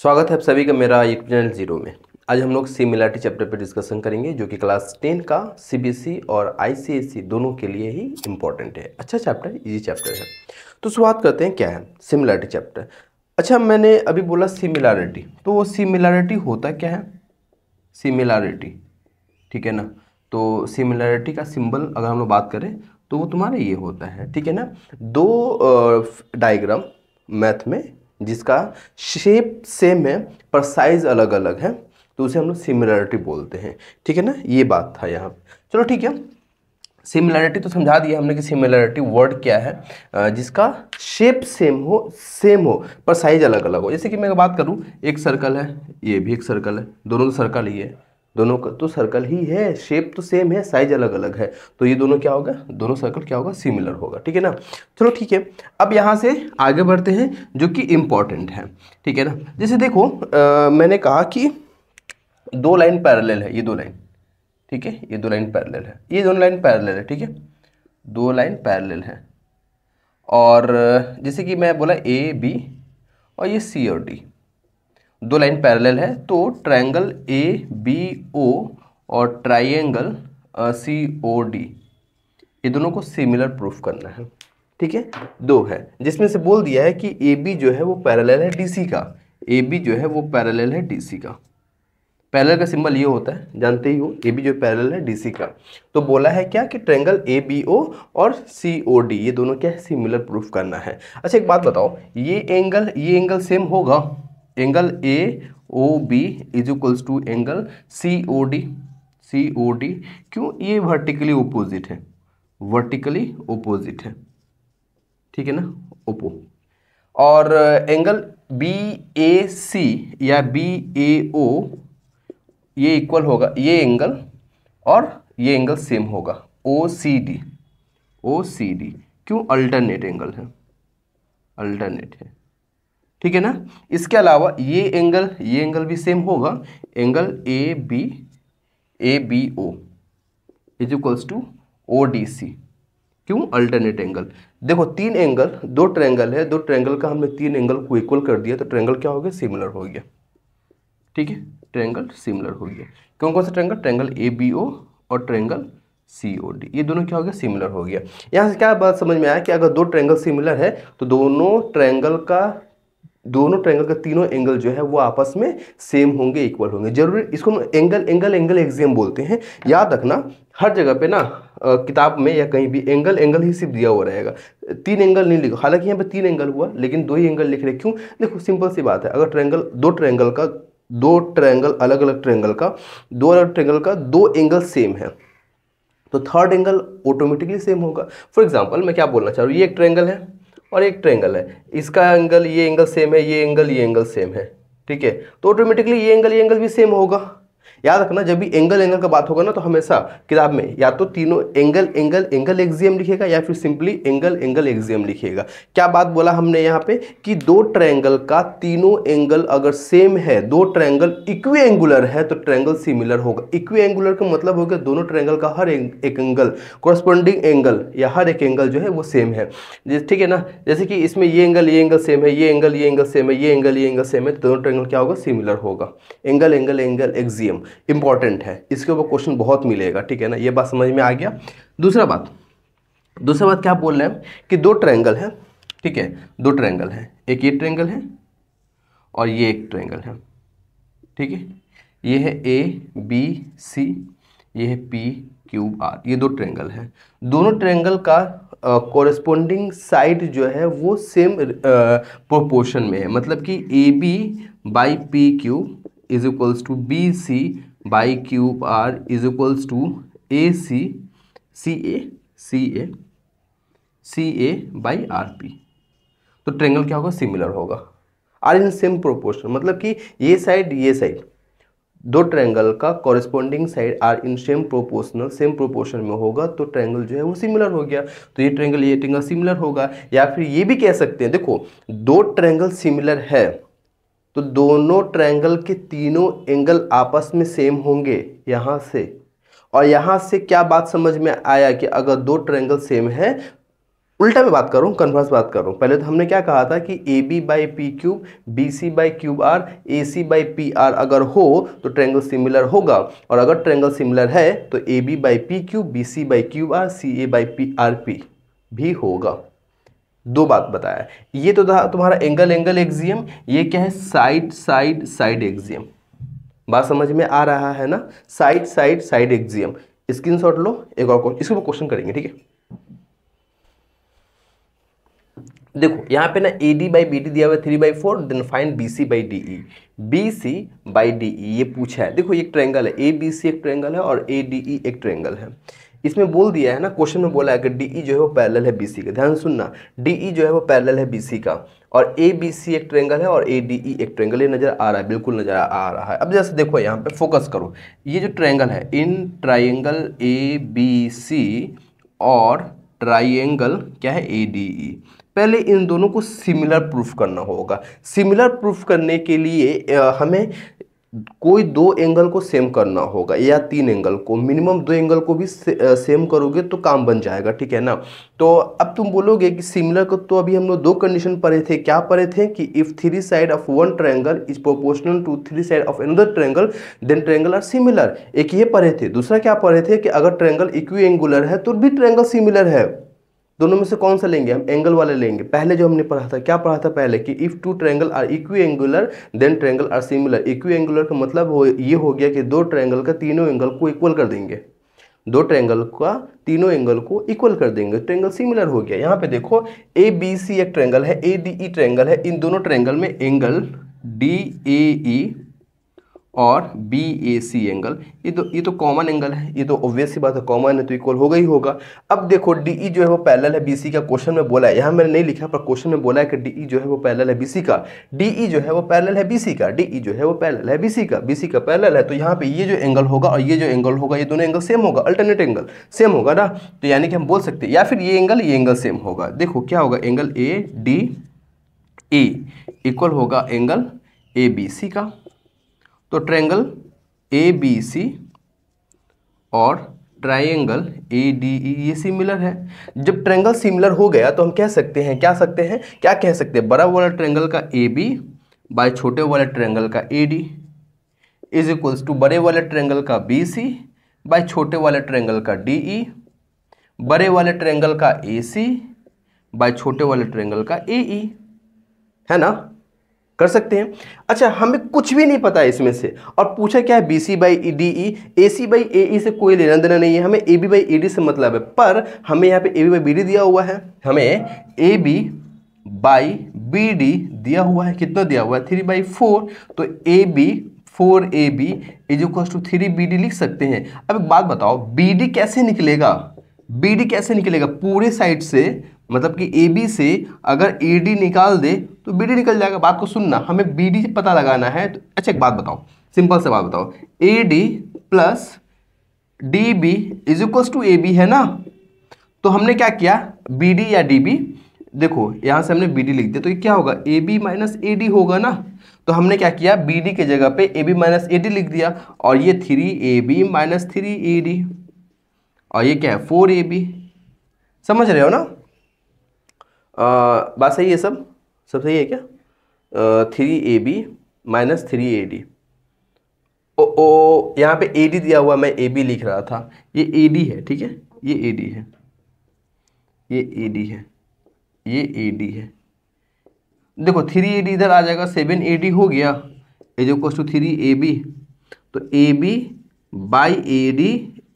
स्वागत है आप सभी का मेरा यूट्यूब चैनल जीरो में आज हम लोग सिमिलरिटी चैप्टर पर डिस्कशन करेंगे जो कि क्लास टेन का सीबीएसई e और आईसीएसई e दोनों के लिए ही इम्पोर्टेंट है अच्छा चैप्टर इजी चैप्टर है तो शुरुआत करते हैं क्या है सिमिलरिटी चैप्टर अच्छा मैंने अभी बोला सिमिलरिटी तो वो सिमिलरिटी होता क्या है सिमिलरिटी ठीक है ना तो सिमिलरिटी का सिंबल अगर हम लोग बात करें तो वो तुम्हारा ये होता है ठीक है ना दो डाइग्राम मैथ में जिसका शेप सेम है पर साइज अलग अलग है तो उसे हम लोग सिमिलरिटी बोलते हैं ठीक है ना ये बात था यहाँ चलो ठीक है सिमिलरिटी तो समझा दिया हमने कि सिमिलरिटी वर्ड क्या है जिसका शेप सेम हो सेम हो पर साइज अलग अलग हो जैसे कि मैं बात करूँ एक सर्कल है ये भी एक सर्कल है दोनों सर्कल तो ही है दोनों का तो सर्कल ही है शेप तो सेम है साइज अलग अलग है तो ये दोनों क्या होगा दोनों सर्कल क्या होगा सिमिलर होगा ठीक है ना चलो ठीक है अब यहाँ से आगे बढ़ते हैं जो कि इम्पॉर्टेंट है ठीक है ना जैसे देखो आ, मैंने कहा कि दो लाइन पैरेलल है ये दो लाइन ठीक है ये दो लाइन पैरेलल है ये दोनों लाइन पैरेलल है ठीक है दो लाइन पैरेलल है और जैसे कि मैं बोला ए बी और ये सी और डी दो लाइन पैरेलल है तो ट्रायंगल ए बी ओ और ट्राइंगल सी ओ डी ये दोनों को सिमिलर प्रूफ करना है ठीक है दो है जिसमें से बोल दिया है कि ए बी जो है वो पैरेलल है डी सी का ए बी जो है वो पैरेलल है डी सी का पैरेलल का सिंबल ये होता है जानते ही हो ए बी जो पैरेलल है डी सी का तो बोला है क्या कि ट्रेंगल ए बी ओ और सी ओ डी ये दोनों क्या है सिमिलर प्रूफ करना है अच्छा एक बात बताओ ये एंगल ये एंगल सेम होगा angle A O B is equals to angle C O D C O D क्यों ये वर्टिकली ओपोजिट है वर्टिकली ओपोजिट है ठीक है ना ओपो और एंगल बी ए सी या बी ए ओ ये इक्वल होगा ये एंगल और ये एंगल सेम होगा O C D O C D क्यों अल्टरनेट एंगल है अल्टरनेट है ठीक है ना इसके अलावा ये एंगल ये एंगल भी सेम होगा angle A B A B O is equals to O D C क्यों अल्टरनेट एंगल देखो तीन एंगल दो ट्रेंगल है दो ट्रेंगल का हमने तीन एंगल को इक्वल कर दिया तो ट्रेंगल क्या हो गया सिमिलर हो गया ठीक है ट्रेंगल सिमिलर हो गया कौन कौन सा triangle triangle A B O और ट्रेंगल सी ओ डी ये दोनों क्या हो गया सिमिलर हो गया यहाँ से क्या बात समझ में आया कि अगर दो ट्रेंगल सिमिलर है तो दोनों ट्रेंगल का दोनों ट्रायंगल का तीनों एंगल जो है वो आपस में सेम होंगे इक्वल होंगे जरूरी इसको एंगल एंगल एंगल एग्जाम बोलते हैं याद रखना हर जगह पे ना किताब में या कहीं भी एंगल एंगल ही सिर्फ दिया हुआ रहेगा तीन एंगल नहीं लिखा हालांकि यहाँ पे तीन एंगल हुआ लेकिन दो ही एंगल लिख रहे क्यों देखो सिंपल सी बात है अगर ट्रैंगल दो ट्रैंगल का दो ट्रैंगल अलग अलग ट्रैंगल का दो अलग ट्रैंगल का दो एंगल सेम है तो थर्ड एंगल ऑटोमेटिकली सेम होगा फॉर एग्जाम्पल मैं क्या बोलना चाह रहा हूँ ये एक ट्रैंगल है और एक ट्रेंगल है इसका एंगल ये एंगल सेम है ये एंगल ये एंगल सेम है ठीक है तो ऑटोमेटिकली ये एंगल ये एंगल भी सेम होगा याद रखना जब भी एंगल एंगल का बात होगा ना तो हमेशा किताब में या तो तीनों एंगल एंगल एंगल एक्जियम लिखेगा या फिर सिंपली एंगल एंगल एक्जियम लिखेगा क्या बात बोला हमने यहाँ पे कि दो ट्रैंगल का तीनों एंगल अगर सेम है दो ट्रैंगल इक्वी एंगुलर है तो ट्रैंगल सिमिलर होगा इक्वी एंगुलर का मतलब हो गया दोनों ट्रैंगल का हर एक, एक एंगल कॉरस्पॉन्डिंग एंगल या हर एक एंगल जो है वो सेम है ठीक है ना जैसे कि इसमें ये एंगल ये एंगल सेम है ये एंगल ये एंगल सेम है ये एंगल ये एंगल सेम है तो दोनों ट्रैंगल क्या होगा सिमिलर होगा angle angle angle axiom important है इसके ऊपर क्वेश्चन बहुत मिलेगा ठीक है ना ये बात समझ में आ गया दूसरा बात दूसरा बात क्या बोल रहे हैं कि दो ट्रैंगल हैं ठीक है दो ट्रैंगल हैं एक ये ट्रैंगल है और ये एक ट्रैंगल है ठीक है ये है ए बी सी ये है पी क्यूब आर ये दो ट्रैंगल हैं दोनों ट्रैंगल का कॉरेस्पोंडिंग uh, साइड जो है वो सेम प्रोपोर्शन uh, में है मतलब कि A B by P Q is equals to B C by cube R is equals to A C C A C A C A by R P तो triangle क्या होगा similar होगा are in same proportion मतलब कि ये side ये side दो triangle का corresponding side are in same proportional same proportion में होगा तो ट्रेंगल जो है वो सिमिलर हो गया तो ये ट्रेंगल ये ट्रेंगल सिमिलर होगा या फिर ये भी कह सकते हैं देखो दो ट्रेंगल सिमिलर है तो दोनों ट्रायंगल के तीनों एंगल आपस में सेम होंगे यहाँ से और यहाँ से क्या बात समझ में आया कि अगर दो ट्रायंगल सेम है उल्टा में बात करूँ कन्वर्स बात करूँ पहले तो हमने क्या कहा था कि A B by P cube B C by cube R A C by P R अगर हो तो ट्रेंगल सिमिलर होगा और अगर ट्रेंगल सिमिलर है तो A B by P cube B C by cube R C A by P R P भी होगा दो बात बताया ये तो था तुम्हारा एंगल एंगल एक्जियम ये क्या है साइड साइड साइड एक्जियम बात समझ में आ रहा है ना side side side axiom screenshot लो एक और इसके ऊपर क्वेश्चन करेंगे ठीक है देखो यहां पे ना A D by B D दिया हुआ three by four then find B C by D E B C by D E ये पूछा है देखो ये ट्रेंगल है ए बी सी एक ट्रेंगल है और ए डी ई एक ट्रेंगल है इसमें बोल दिया है ना क्वेश्चन में बोला है कि डी ई e जो है वो पैरेलल है बी सी का ध्यान सुनना डी ई e जो है वो पैरेलल है बी सी का और ए बी सी एक ट्रेंगल है और ए डी ई एक ट्रेंगल ये नज़र आ रहा है बिल्कुल नज़र आ रहा है अब जैसे देखो यहाँ पे फोकस करो ये जो ट्रेंगल है इन ट्राइंगल ए बी सी और ट्राइंगल क्या है ए डी ई पहले इन दोनों को सिमिलर प्रूफ करना होगा सिमिलर प्रूफ करने के लिए हमें कोई दो एंगल को सेम करना होगा या तीन एंगल को मिनिमम दो एंगल को भी से, सेम करोगे तो काम बन जाएगा ठीक है ना तो अब तुम बोलोगे कि सिमिलर को तो अभी हम लोग दो कंडीशन पढ़े थे क्या पढ़े थे कि if three side of one triangle is proportional to three side of another triangle then triangle are similar एक ये पढ़े थे दूसरा क्या पढ़े थे कि अगर ट्रैंगल इक्वी एंगुलर है तो भी ट्रैंगल सिमिलर है दोनों में से कौन सा लेंगे हम एंगल वाले लेंगे पहले जो हमने पढ़ा था क्या पढ़ा था पहले कि if two triangle are equiangular then triangle are similar equiangular का मतलब हो ये हो गया कि दो ट्रैंगल का तीनों एंगल को इक्वल कर देंगे दो ट्रैंगल का तीनों एंगल को इक्वल कर देंगे ट्रैंगल सिमिलर हो गया यहाँ पे देखो ए बी सी एक ट्रैंगल है ए डी ई ट्रैंगल है इन दोनों ट्रैंगल में एंगल डी ए ई और बी ए सी एंगल ये तो ये तो कॉमन एंगल है ये तो ऑब्वियस सी बात है कॉमन है तो इक्वल होगा ही होगा अब देखो डी ई e जो है वो पैरेलल है बी सी का क्वेश्चन में बोला है यहाँ मैंने नहीं लिखा पर क्वेश्चन में बोला है कि डी ई e जो है वो पैरेलल है बी सी का डी ई e जो है वो पैरेलल है बी सी का डी ई जो है वो पैरेलल है बी सी का बी सी का पैरेलल है तो यहाँ पे ये जो एंगल होगा और ये जो एंगल होगा ये दोनों एंगल सेम होगा अल्टरनेट एंगल सेम होगा ना तो यानी कि हम बोल सकते हैं या फिर ये एंगल ये एंगल सेम होगा देखो क्या होगा angle A D A equal होगा एंगल ए बी सी का तो ट्रायंगल ए बी सी और ट्रायंगल ए डी ई ये सिमिलर है जब ट्रायंगल सिमिलर हो गया तो हम कह सकते हैं क्या सकते हैं क्या कह सकते हैं बड़ा वाला ट्रायंगल का ए बी बाय छोटे वाले ट्रायंगल का A D is equals to बड़े वाले ट्रायंगल का बी सी बाय छोटे वाले ट्रायंगल का डी ई e बड़े वाले ट्रायंगल का ए सी बाय छोटे वाले ट्रायंगल का ए ई e है ना कर सकते हैं अच्छा हमें कुछ भी नहीं पता इसमें से और पूछा क्या है B C by E D E A C by A E से कोई लेना देना नहीं है हमें A B by A D से मतलब है पर हमें यहाँ पे A B by B D दिया हुआ है हमें A B by B D दिया हुआ है कितना दिया हुआ है थ्री बाई फोर तो A B four A B is equal to three B D लिख सकते हैं अब एक बात बताओ बी डी कैसे निकलेगा बी डी कैसे निकलेगा पूरे साइड से मतलब कि ए बी से अगर ए डी निकाल दे तो बी डी निकल जाएगा बात को सुनना हमें बी डी पता लगाना है तो अच्छा एक बात बताओ सिंपल से बात बताओ A D plus D B is equals to A B है ना तो हमने क्या किया बी डी या डी बी देखो यहाँ से हमने बी डी लिख दिया तो ये क्या होगा A B minus A D होगा ना तो हमने क्या किया बी डी के जगह पे A B minus A D लिख दिया और ये three A B minus three A D और ये क्या है फोर ए बी समझ रहे हो ना बात सही है सब सब सही है क्या three A B minus three A D ओ ओ यहाँ पे ए डी दिया हुआ मैं ए बी लिख रहा था ये ए डी है ठीक है ये ए डी है ये ए डी है ये ए डी है देखो थ्री ए डी इधर आ जाएगा सेवन ए डी हो गया as equal to three A B तो A B by A D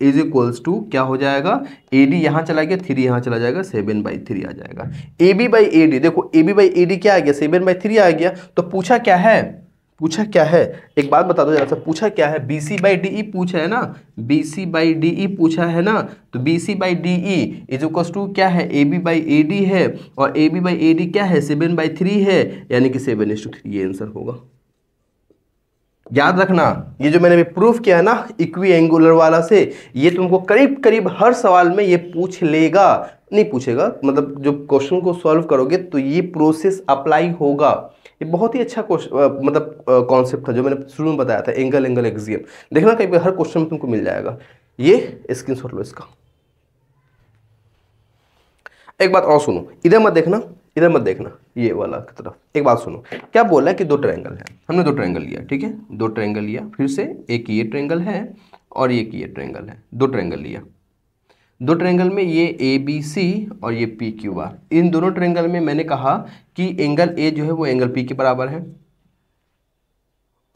is equals to क्या हो जाएगा ए डी यहाँ चला गया थ्री यहाँ चला जाएगा सेवन बाई थ्री आ जाएगा A B by A D देखो A B by A D क्या आ गया सेवन बाई थ्री आ गया तो पूछा क्या है पूछा क्या है एक बात बता दो जरा पूछा क्या है B C by D E पूछा है ना B C by D E पूछा है ना तो B C by D E is equals to क्या है A B by A D है और A B by A D क्या है सेवन बाई थ्री है यानी कि सेवन इज टू थ्री ये आंसर होगा याद रखना ये जो मैंने अभी प्रूफ किया है ना इक्वी एंगुलर वाला से ये तुमको करीब करीब हर सवाल में ये पूछ लेगा नहीं पूछेगा मतलब जो क्वेश्चन को सॉल्व करोगे तो ये प्रोसेस अप्लाई होगा ये बहुत ही अच्छा क्वेश्चन मतलब कॉन्सेप्ट था जो मैंने शुरू में बताया था एंगल एंगल एग्जियम देखना कहीं हर क्वेश्चन में तुमको मिल जाएगा ये स्क्रीन लो इसका एक बात और सुनो इधर मत देखना इधर मत देखना ये वाला की तरफ एक बात सुनो क्या बोला है कि दो ट्रायंगल है हमने दो ट्रायंगल लिया ठीक है दो ट्रायंगल लिया फिर से एक ये ट्रायंगल है और एक ये ट्रायंगल है दो ट्रायंगल लिया दो ट्रायंगल में ये ए बी सी और ये पी क्यू आर इन दोनों ट्रायंगल में मैंने कहा कि एंगल ए जो है वो एंगल पी के बराबर है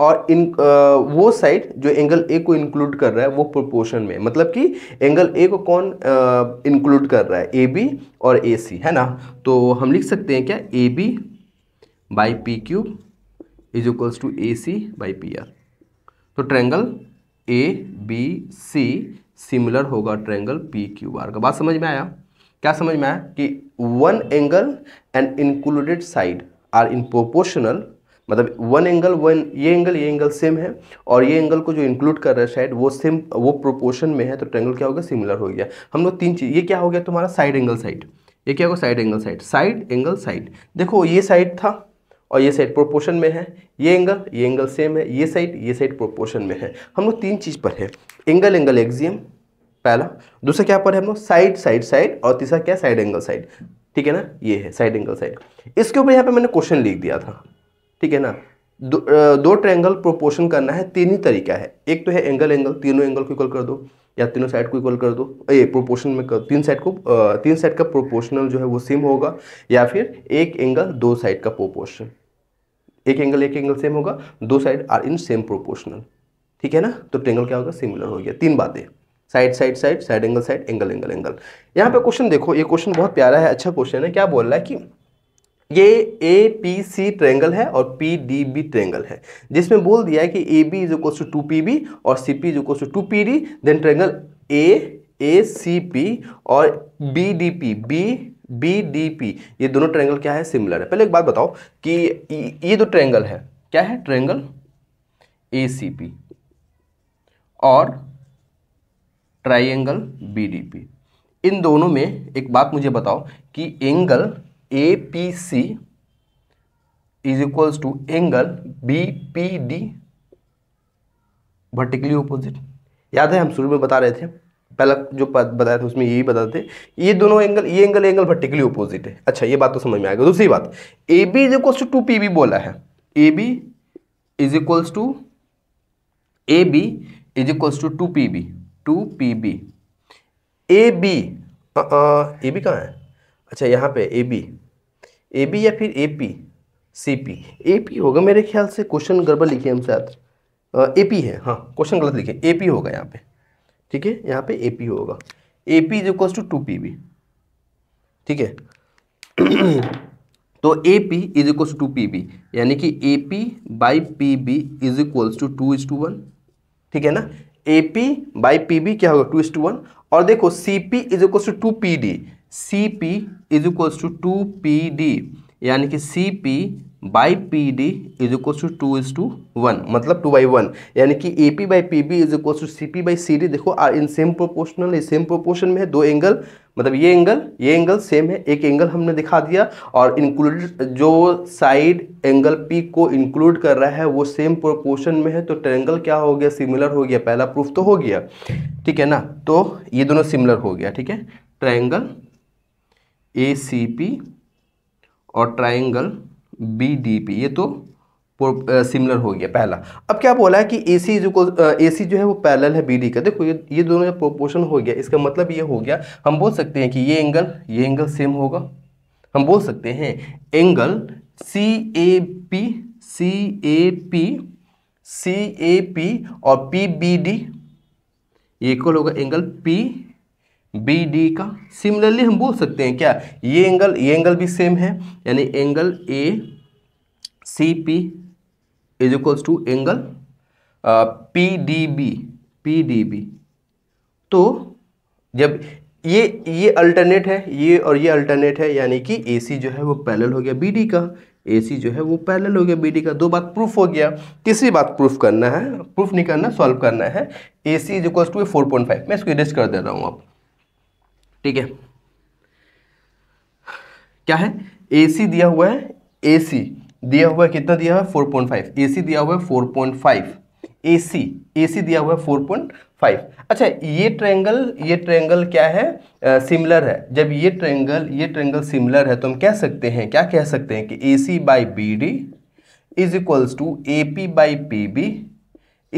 और इन वो साइड जो एंगल ए को इंक्लूड कर रहा है वो प्रोपोर्शन में मतलब कि एंगल ए को कौन इंक्लूड कर रहा है ए बी और ए सी है ना तो हम लिख सकते हैं क्या A B by P cube is equals to A C by P R तो triangle A B C similar होगा ट्रैंगल पी क्यू आर का बात समझ में आया क्या समझ में आया कि one angle and included side are in proportional मतलब वन एंगल वन ये एंगल ये एंगल सेम है और ये एंगल को जो इंक्लूड कर रहा है साइड वो सेम वो प्रोपोर्शन में है तो ट्रेंगल क्या हो गया सिमिलर हो गया हम लोग तीन चीज़ ये क्या हो गया तुम्हारा साइड एंगल साइड ये क्या होगा side angle side side angle side देखो ये साइड था और ये साइड प्रोपोर्शन में है ये एंगल ये एंगल सेम है ये साइड ये साइड प्रोपोर्शन में है हम लोग तीन चीज़ पर है एंगल एंगल एक्जियम पहला दूसरा क्या पर है हम लोग साइड साइड साइड और तीसरा क्या साइड एंगल साइड ठीक है ना ये है साइड एंगल साइड इसके ऊपर यहाँ पे मैंने क्वेश्चन लिख दिया था ठीक है ना दो, दो ट्रायंगल प्रोपोर्शन करना है तीन ही तरीका है एक तो है एंगल एंगल तीनों एंगल को इक्वल कर दो या तीनों साइड को इक्वल कर दो ये प्रोपोर्शन में कर तीन साइड को तीन साइड का प्रोपोर्शनल जो है वो सेम होगा या फिर एक एंगल दो साइड का प्रोपोर्शन एक एंगल एक एंगल सेम होगा दो side are in same proportional ठीक है ना तो ट्रेंगल क्या होगा सिमिलर हो गया तीन बातें side side side side angle side angle angle angle यहाँ पे क्वेश्चन देखो ये क्वेश्चन बहुत प्यारा है अच्छा क्वेश्चन है क्या बोल रहा है कि ये ए पी सी ट्रेंगल है और पी डी बी ट्रेंगल है जिसमें बोल दिया है कि A B is equal to two P B और C P is equal to two P D then triangle A A C P और B D P B B D P ये दोनों ट्रेंगल क्या है सिमिलर है पहले एक बात बताओ कि ये दो ट्रेंगल है क्या है ट्रेंगल ए सी पी और ट्राइंगल बी डी पी इन दोनों में एक बात मुझे बताओ कि angle A P C is equals to angle B P D vertically opposite याद है हम शुरू में बता रहे थे पहला जो बताया था उसमें यही बताते ये दोनों एंगल ये एंगल एंगल वर्टिकली ओपोजिट है अच्छा ये बात तो समझ में आएगा दूसरी बात A B is equals to two P B बोला है A B is equals to A B is equals to two P B two P B A B A B कहाँ है अच्छा यहाँ पे ए बी ए बी या फिर A P C P A P होगा मेरे ख्याल से क्वेश्चन गड़बड़ लिखे हम छात्र ए पी है हाँ क्वेश्चन गलत लिखे ए पी होगा यहाँ पे ठीक है यहाँ पे ए पी होगा A P is equals to two P B ठीक है तो A P is equals to P B यानी कि A P by P B is equals to two is to one ठीक है ना A P by P B क्या होगा टू इज टू वन और देखो C P is equals to two P D C P is equals to two P D यानी कि सी P by P D is equals to two is to one मतलब two by one यानी कि A P by P B is equals to C P by C D देखो in same proportional ये same proportion में है दो angle मतलब ये एंगल ये एंगल सेम है एक एंगल हमने दिखा दिया और इंक्लूड जो साइड एंगल पी को इंक्लूड कर रहा है वो सेम प्रोपोर्शन में है तो ट्रेंगल क्या हो गया सिमिलर हो गया पहला प्रूफ तो हो गया ठीक है ना तो ये दोनों सिमिलर हो गया ठीक है ट्रायंगल ए सी पी और ट्राइंगल बी डी पी ये तो सिमिलर हो गया पहला अब क्या बोला है कि ए सी जो ए सी जो है वो पैरेलल है बी डी का देखो ये ये दोनों का प्रोपोर्शन हो गया इसका मतलब ये हो गया हम बोल सकते हैं कि ये एंगल ये एंगल सेम होगा हम बोल सकते हैं angle C A P C A P C A P और पी बी डी ये इक्वल होगा एंगल पी बी डी का सिमिलरली हम बोल सकते हैं क्या ये एंगल ये एंगल भी सेम है यानी angle A C P is equals to angle P D B P D B तो जब ये ये अल्टरनेट है ये और ये अल्टरनेट है यानी कि ए सी जो है वो पैरेलल हो गया बी डी का ए सी जो है वो पैरेलल हो गया बी डी का दो बात प्रूफ हो गया तीसरी बात प्रूफ करना है प्रूफ नहीं करना सॉल्व करना है A C is equals to four point five मैं इसको एडजस्ट कर दे रहा हूँ आप ठीक है क्या है एसी दिया हुआ है एसी दिया हुआ है कितना दिया हुआ है four point five A C दिया हुआ है four point five A C A C दिया हुआ है फोर पॉइंट फाइव अच्छा ये ट्रेंगल ये ट्रेंगल क्या है सिमिलर है जब ये ट्रेंगल ये ट्रेंगल सिमिलर है तो हम कह सकते हैं क्या कह सकते हैं कि A C by B D is equals to A P by P B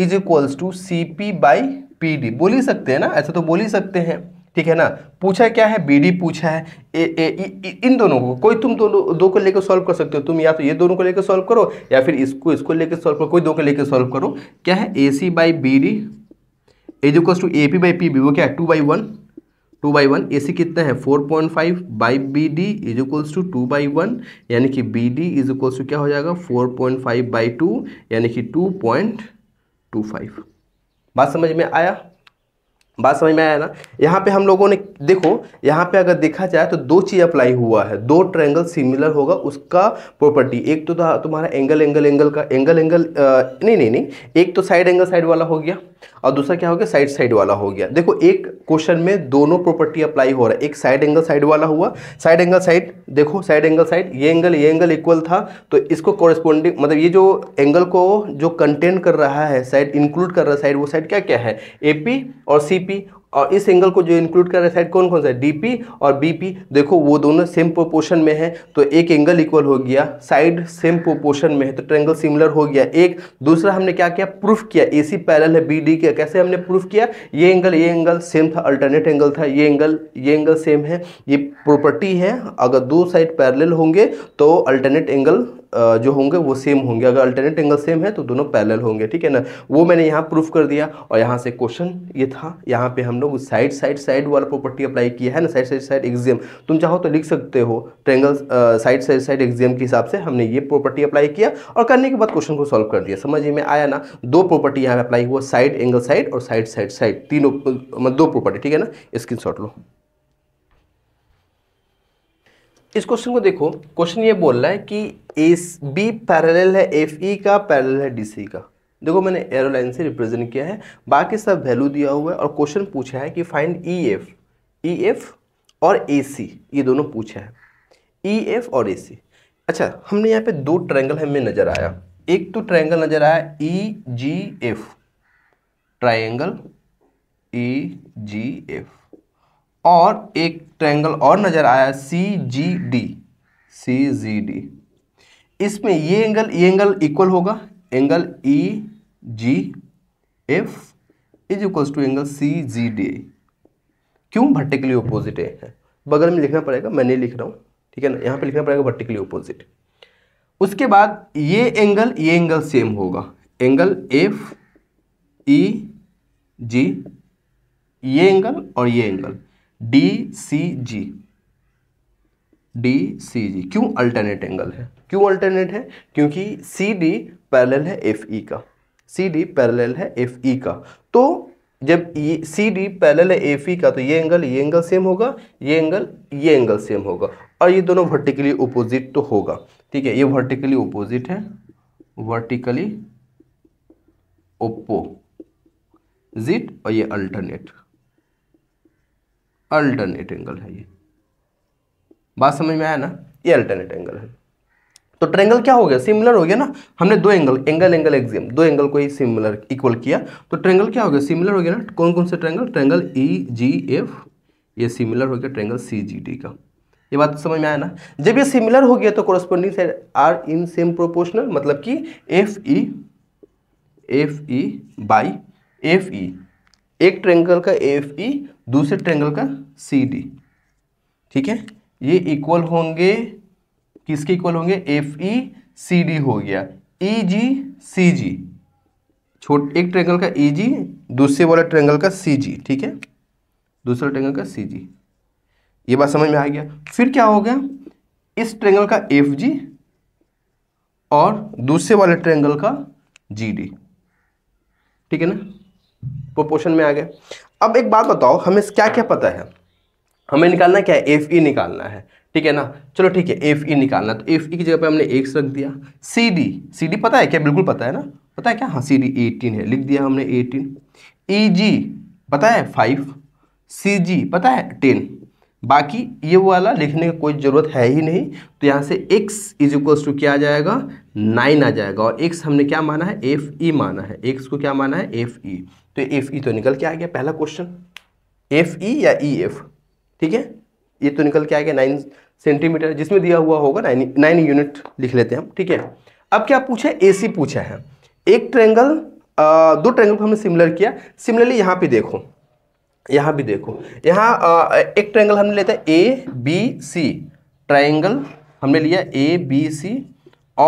is equals to C P by P D बोल ही सकते हैं ना ऐसा तो बोल ही सकते हैं ठीक है ना पूछा क्या है बी पूछा है ए, ए, ए, इन दोनों को कोई तुम दोनों दो को लेकर सॉल्व कर सकते हो तुम या तो ये दोनों को लेकर सॉल्व करो या फिर इसको इसको लेकर सॉल्व करो कोई दो को लेकर सॉल्व करो क्या है A C by B D as to A P by P B वो क्या है two by one two by one A C कितना है four point five by B D is equals to two by one यानी कि B D is equals to क्या हो जाएगा four point five by two यानी कि टू पॉइंट टू फाइव बात समझ में आया बात समझ में आया ना यहाँ पे हम लोगों ने देखो यहाँ पे अगर देखा जाए तो दो चीज़ अप्लाई हुआ है दो ट्रायंगल सिमिलर होगा उसका प्रॉपर्टी एक तो तुम्हारा एंगल एंगल एंगल का एंगल एंगल आ, नहीं नहीं नहीं एक तो साइड एंगल साइड वाला हो गया और दूसरा क्या हो गया साइड साइड वाला हो गया देखो एक क्वेश्चन में दोनों प्रॉपर्टी अप्लाई हो रहा है एक साइड एंगल साइड वाला हुआ साइड एंगल साइड देखो साइड एंगल साइड ये एंगल ये एंगल इक्वल था तो इसको कॉरेस्पॉन्डिंग मतलब ये जो एंगल को जो कंटेन कर रहा है साइड इंक्लूड कर रहा है साइड वो साइड क्या क्या है ए और सी बीपी और इस एंगल को जो इंक्लूड कर रहा है साइड कौन कौन सा है डीपी और बीपी देखो वो दोनों सेम प्रोपोर्शन तो में है तो एक एंगल इक्वल हो गया साइड सेम प्रोपोर्शन में है तो ट्रेंगल सिमिलर हो गया एक दूसरा हमने क्या किया प्रूफ किया ए सी पैरल है बी डी का कैसे हमने प्रूफ किया ये एंगल ये एंगल सेम था अल्टरनेट एंगल था ये एंगल ये एंगल सेम है ये प्रॉपर्टी है अगर दो साइड पैरल होंगे तो अल्टरनेट एंगल जो होंगे वो सेम होंगे अगर अल्टरनेट एंगल सेम है तो दोनों पैरेलल होंगे ठीक है ना वो मैंने यहाँ प्रूफ कर दिया और यहाँ से क्वेश्चन ये था यहाँ पे हम लोग साइड साइड साइड वाला प्रॉपर्टी अप्लाई किया है ना साइड साइड साइड एग्जाम तुम चाहो तो लिख सकते हो triangle side side side exam के हिसाब से हमने ये प्रॉपर्टी अप्लाई किया और करने के बाद क्वेश्चन को सॉल्व कर दिया समझ में आया ना दो प्रॉपर्टी यहाँ पे अप्लाई हुआ साइड एंगल साइड और साइड साइड साइड तीनों मतलब दो प्रॉपर्टी ठीक है ना स्क्रीन लो इस क्वेश्चन को देखो क्वेश्चन ये बोल रहा है कि ए बी पैरेलल है एफ ई e का पैरेलल है डी सी का देखो मैंने एरो लाइन से रिप्रेजेंट किया है बाकी सब वैल्यू दिया हुआ है और क्वेश्चन पूछा है कि find E F E F और ए सी ये दोनों पूछा है ई e एफ और ए सी अच्छा हमने यहाँ पे दो ट्रायंगल हमें नज़र आया एक तो ट्रायंगल नज़र आया E G F triangle E G F और एक ट्रायंगल और नज़र आया सी G D C G D इसमें ये एंगल ये एंगल इक्वल होगा angle E G F is equals to angle C G D क्यों भट्टिकली ऑपोजिट है बगल में लिखना पड़ेगा मैं नहीं लिख रहा हूँ ठीक है ना यहाँ पे लिखना पड़ेगा भट्टिकली ओपोजिट उसके बाद ये एंगल ये एंगल सेम होगा एंगल एफ ई जी ये एंगल और ये angle D C G D C G क्यों अल्टरनेट एंगल है क्यों अल्टरनेट है क्योंकि सी डी पैरल है एफ ई e का सी डी पैरल है एफ ई e का तो जब ये सी डी पैरल है एफ ई e का तो ये एंगल ये एंगल सेम होगा ये एंगल ये एंगल सेम होगा और ये दोनों वर्टिकली ओपोजिट तो होगा ठीक है ये वर्टिकली ओपोजिट है वर्टिकली ओपो जिट और ये अल्टरनेट अल्टरनेट एंगल है ये बात समझ में आया ना ये अल्टरनेट एंगल है तो ट्रेंगल क्या हो गया सिमिलर हो गया ना हमने दो एंगल एंगल एंगल एक्जियम दो एंगल को ही सिमिलर इक्वल किया तो ट्रेंगल क्या हो गया सिमिलर हो गया ना कौन कौन से triangle triangle E G F ये सिमिलर हो गया ट्रेंगल सी जी डी का ये बात समझ में आया ना जब ये सिमिलर हो गया तो corresponding side are in same proportional मतलब कि F E F E by F E एक ट्रेंगल का ए एफ ई दूसरे ट्रेंगल का सी डी ठीक है ये इक्वल होंगे किसके इक्वल होंगे एफ ई सी डी हो गया ई जी सी जी छोट एक ट्रेंगल का ई e जी दूसरे वाला ट्रेंगल का सी जी ठीक है दूसरा ट्रेंगल का सी जी ये बात समझ में आ गया फिर क्या हो गया इस ट्रेंगल का एफ जी और दूसरे वाले ट्रेंगल का जी डी ठीक है ना प्रोपोर्शन में आ गए अब एक बात बताओ हमें क्या क्या पता है हमें निकालना क्या है एफ ई e निकालना है ठीक है ना चलो ठीक है एफ ई e निकालना तो एफ ई e की जगह पे हमने एक्स रख दिया सी डी सी डी पता है क्या बिल्कुल पता है ना पता है क्या हाँ सी डी एटीन है लिख दिया हमने एटीन ई जी पता है फाइव सी जी पता है टेन बाकी ये वाला लिखने की कोई ज़रूरत है ही नहीं तो यहाँ से x इज इक्वल्स टू क्या आ जाएगा नाइन आ जाएगा और x हमने क्या माना है एफ ई माना है x को क्या माना है एफ ई तो एफ ई e तो निकल के आ गया पहला क्वेश्चन एफ ई या ई e, एफ ठीक है ये e तो निकल के आ गया नाइन सेंटीमीटर जिसमें दिया हुआ होगा नाइन नाइन यूनिट लिख लेते हैं हम ठीक है अब क्या पूछा ए सी पूछा है एक ट्रेंगल दो ट्रेंगल को हमने सिमिलर किया सिमिलरली यहाँ पे देखो यहाँ भी देखो यहाँ एक ट्रेंगल हमने लेता हैं ए बी सी ट्रायंगल हमने लिया ए बी सी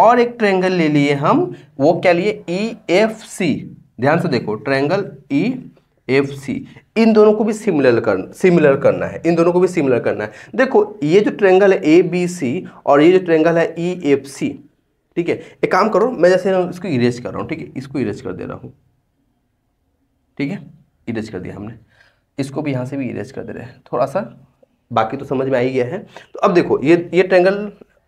और एक ट्रेंगल ले लिए हम वो क्या लिए ई एफ सी ध्यान से देखो ट्रायंगल ई एफ सी इन दोनों को भी सिमिलर कर सिमिलर करना है इन दोनों को भी सिमिलर करना है देखो ये जो ट्रेंगल है ए बी सी और ये जो ट्रेंगल है ई एफ सी ठीक है एक काम करो मैं जैसे इसको इरेज कर रहा हूँ ठीक है इसको इरेज कर दे रहा हूँ ठीक है इरेज कर दिया हमने इसको भी यहाँ से भी इरेज कर दे रहे हैं थोड़ा सा बाकी तो समझ में आ ही गया है तो अब देखो ये ये ट्रेंगल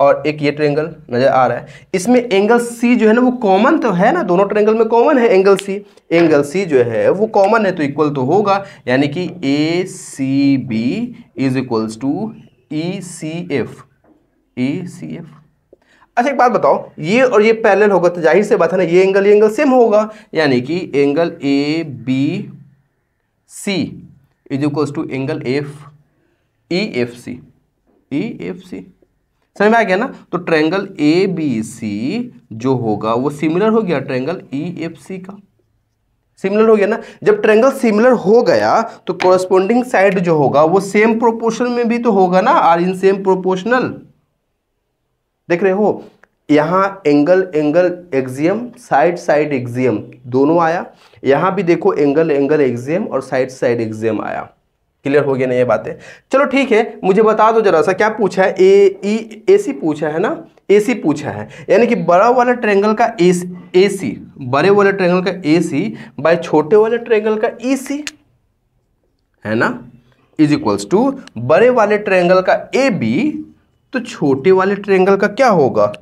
और एक ये ट्रेंगल नज़र आ रहा है इसमें एंगल सी जो है ना वो कॉमन तो है ना दोनों ट्रेंगल में कॉमन है एंगल सी एंगल सी जो है वो कॉमन है तो इक्वल तो होगा यानी कि A C B is equals to E C F A C F अच्छा एक बात बताओ ये और ये पैरेलल होगा तो जाहिर से बात है ना ये एंगल ये एंगल सेम होगा यानी कि angle A B C is equals to angle F E F C E F C समझ में आ गया ना तो ट्रेंगल ए बी सी जो होगा वो सिमिलर हो गया ट्रेंगल ई एफ सी का सिमिलर हो गया ना जब ट्रेंगल सिमिलर हो गया तो कोरस्पोंडिंग साइड जो होगा वो सेम प्रोपोर्शन में भी तो होगा ना आर इन सेम प्रोपोर्शनल देख रहे हो यहां angle angle axiom side side axiom दोनों आया यहां भी देखो एंगल एंगल एक्जियम और साइड साइड एक्जियम आया क्लियर हो गया ना ये बातें चलो ठीक है मुझे बता दो जरा सा क्या पूछा है ए ई ए सी पूछा है ना ए सी पूछा है यानी कि बड़ा वाला ट्रेंगल का ए ए सी बड़े वाले ट्रेंगल का ए सी बाय छोटे वाले ट्रेंगल का ई सी है ना इज इक्वल्स टू बड़े वाले ट्रेंगल का ए बी तो छोटे वाले ट्रेंगल का क्या होगा